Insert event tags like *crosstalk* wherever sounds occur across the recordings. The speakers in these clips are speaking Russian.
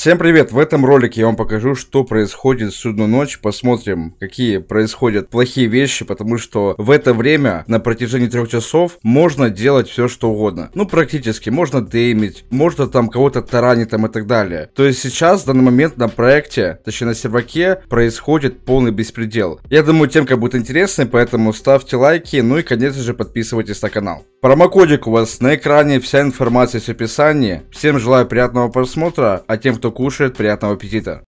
Всем привет! В этом ролике я вам покажу, что происходит в судную ночь. Посмотрим, какие происходят плохие вещи, потому что в это время на протяжении трех часов можно делать все, что угодно. Ну, практически. Можно деймить, можно там кого-то таранить там и так далее. То есть сейчас, в данный момент, на проекте, точнее на серваке, происходит полный беспредел. Я думаю, темка будет интересной, поэтому ставьте лайки, ну и, конечно же, подписывайтесь на канал. Промокодик у вас на экране, вся информация есть в описании. Всем желаю приятного просмотра, а тем, кто кушает, приятного аппетита.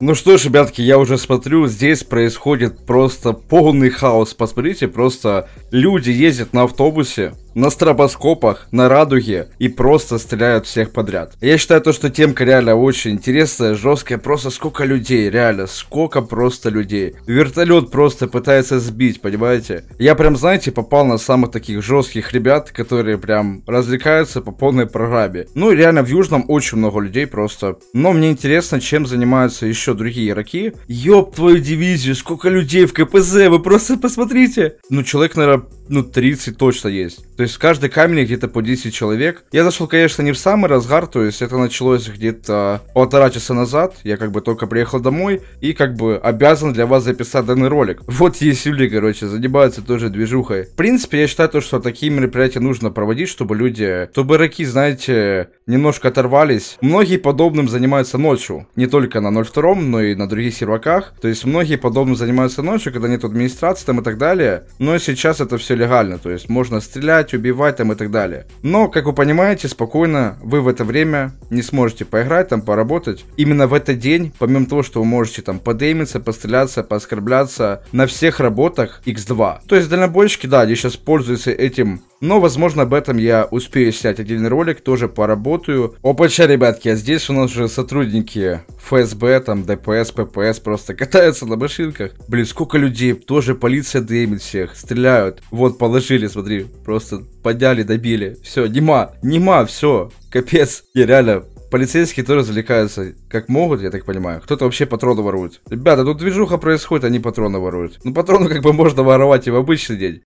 Ну что ж, ребятки, я уже смотрю, здесь происходит просто полный хаос. Посмотрите, просто люди ездят на автобусе, на стробоскопах, на радуге и просто стреляют всех подряд. Я считаю то, что темка реально очень интересная, жесткая, просто сколько людей, реально, сколько просто людей. Вертолет просто пытается сбить, понимаете? Я прям, знаете, попал на самых таких жестких ребят, которые прям развлекаются по полной программе. Ну реально в Южном очень много людей просто. Но мне интересно, чем занимаются еще другие игроки. Ёб твою дивизию, сколько людей в КПЗ, вы просто посмотрите. Ну человек, наверное, ну, 30 точно есть. То есть каждый камень где-то по 10 человек. Я зашел, конечно, не в самый разгар, то есть это началось где-то полтора часа назад. Я как бы только приехал домой и как бы обязан для вас записать данный ролик. *laughs* Вот есть люди, короче, занимаются тоже движухой. В принципе, я считаю то, что такие мероприятия нужно проводить, чтобы люди, чтобы игроки, знаете, немножко оторвались. Многие подобным занимаются ночью. Не только на 02, но и на других серваках. То есть многие подобным занимаются ночью, когда нет администрации там и так далее. Но сейчас это все легально, то есть можно стрелять, убивать там и так далее. Но, как вы понимаете, спокойно вы в это время не сможете поиграть, там поработать. Именно в этот день, помимо того, что вы можете там подеймиться, постреляться, пооскорбляться на всех работах X2. То есть дальнобойщики, да, они сейчас пользуются этим но, возможно, об этом я успею снять отдельный ролик, тоже поработаю. Опача, ребятки, а здесь у нас же сотрудники ФСБ, там, ДПС, ППС просто *laughs* катаются на машинках. Блин, сколько людей, тоже полиция дымит всех, стреляют. Вот, положили, смотри, просто подняли, добили. Все, нема, нема, все, капец. Я реально полицейские тоже развлекаются как могут, я так понимаю. Кто-то вообще патроны ворует. Ребята, тут движуха происходит, они а патроны воруют. Ну, патроны как бы можно воровать и в обычный день.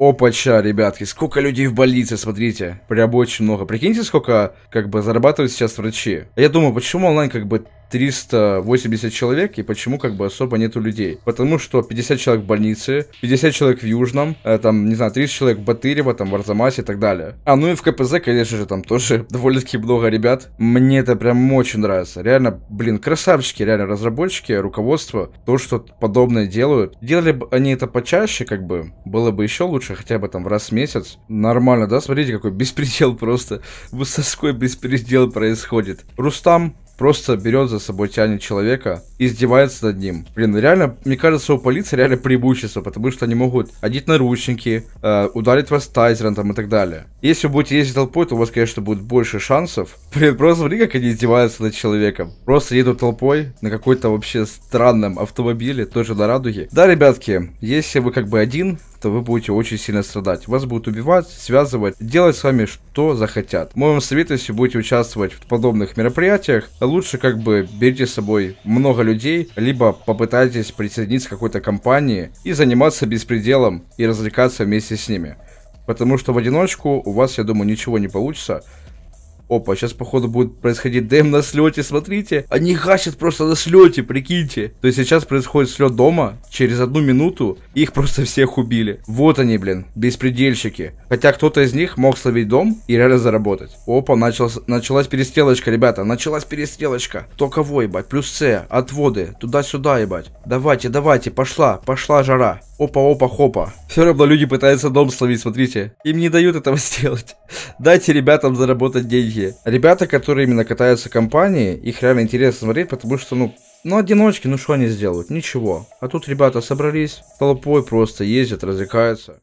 Опача, ребятки, сколько людей в больнице, смотрите. Прям очень много. Прикиньте, сколько как бы зарабатывают сейчас врачи. Я думаю, почему онлайн как бы 380 человек, и почему как бы особо нету людей. Потому что 50 человек в больнице, 50 человек в Южном, э, там, не знаю, 30 человек в Батырево, там, в Арзамасе и так далее. А ну и в КПЗ, конечно же, там тоже *laughs* довольно-таки много ребят. Мне это прям очень нравится. Реально, блин, красавчики, реально разработчики, руководство, то, что подобное делают. Делали бы они это почаще, как бы, было бы еще лучше, хотя бы там раз в месяц. Нормально, да? Смотрите, какой *laughs* беспредел просто. Высоской беспредел происходит. Рустам просто берет за собой, тянет человека, издевается над ним. Блин, реально, мне кажется, у полиции реально преимущество, потому что они могут одеть наручники, э, ударить вас тайзером там и так далее. Если вы будете ездить толпой, то у вас, конечно, будет больше шансов. *laughs* Блин, просто смотри, как они издеваются над человеком. Просто едут толпой на какой-то вообще странном автомобиле, тоже на радуге. Да, ребятки, если вы как бы один, то вы будете очень сильно страдать. Вас будут убивать, связывать, делать с вами что захотят. Мой вам совет, если будете участвовать в подобных мероприятиях, лучше как бы берите с собой много людей, либо попытайтесь присоединиться к какой-то компании и заниматься беспределом и развлекаться вместе с ними. Потому что в одиночку у вас, я думаю, ничего не получится. Опа, сейчас походу будет происходить ДМ на слете, смотрите. Они гасят просто на слете, прикиньте. То есть сейчас происходит слет дома, через одну минуту их просто всех убили. Вот они, блин, беспредельщики. Хотя кто-то из них мог словить дом и реально заработать. Опа, началась, началась перестрелочка, ребята, началась перестрелочка. Кто кого, ебать, плюс С, отводы, туда-сюда, ебать. Давайте, давайте, пошла, пошла жара. Опа-опа-хопа. Все равно люди пытаются дом словить, смотрите. Им не дают этого *laughs* сделать. Дайте ребятам заработать деньги. Ребята, которые именно катаются в компании, их реально интересно смотреть, потому что, ну, ну, одиночки, ну что они сделают? Ничего. А тут ребята собрались, толпой просто ездят, развлекаются.